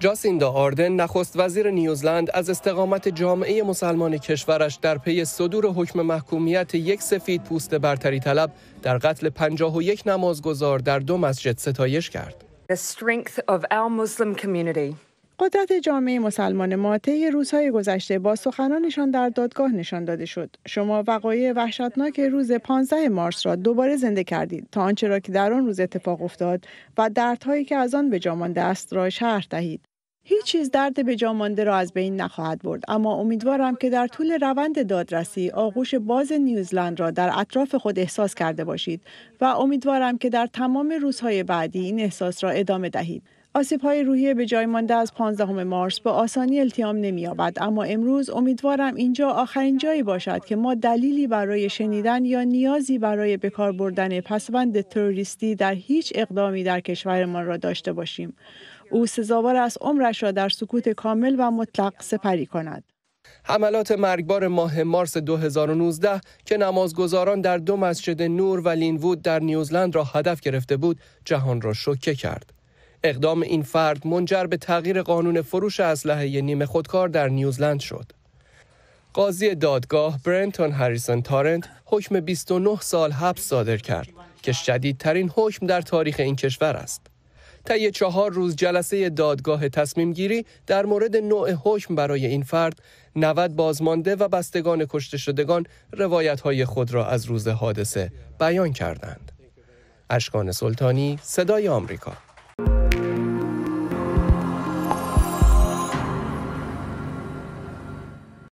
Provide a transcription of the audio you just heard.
جاسیندا آردن نخست وزیر نیوزلند از استقامت جامعه مسلمان کشورش در پی صدور حکم محکومیت یک سفید پوست برتری طلب در قتل 51 نمازگزار در دو مسجد ستایش کرد. قدرت جامعه مسلمان ما طی روزهای گذشته با سخنانشان در دادگاه نشان داده شد شما وقایع وحشتناک روز 15 مارس را دوباره زنده کردید تا آنچه را که در آن روز اتفاق افتاد و دردهایی که از آن به جامان دست را شهر دهید هیچ چیز درد به جامانده را از بین نخواهد برد اما امیدوارم که در طول روند دادرسی آغوش باز نیوزلند را در اطراف خود احساس کرده باشید و امیدوارم که در تمام روزهای بعدی این احساس را ادامه دهید آسیب های روحی به جای مانده از 15 مارس به آسانی التیام نمییابد اما امروز امیدوارم اینجا آخرین جایی باشد که ما دلیلی برای شنیدن یا نیازی برای بکار بردن پسوند تروریستی در هیچ اقدامی در کشورمان را داشته باشیم او سزاوار از عمرش را در سکوت کامل و مطلق سپری کند حملات مرگبار ماه مارس 2019 که نمازگزاران در دو مسجد نور و لینوود در نیوزلند را هدف گرفته بود جهان را شوکه کرد اقدام این فرد منجر به تغییر قانون فروش اسلحه نیمه خودکار در نیوزلند شد. قاضی دادگاه برنتون هریسون تارنت حکم 29 سال حبس صادر کرد که شدیدترین حکم در تاریخ این کشور است. طی چهار روز جلسه دادگاه تصمیم گیری در مورد نوع حکم برای این فرد 90 بازمانده و بستگان کشته شدگان روایت های خود را از روز حادثه بیان کردند. اشکان سلطانی صدای آمریکا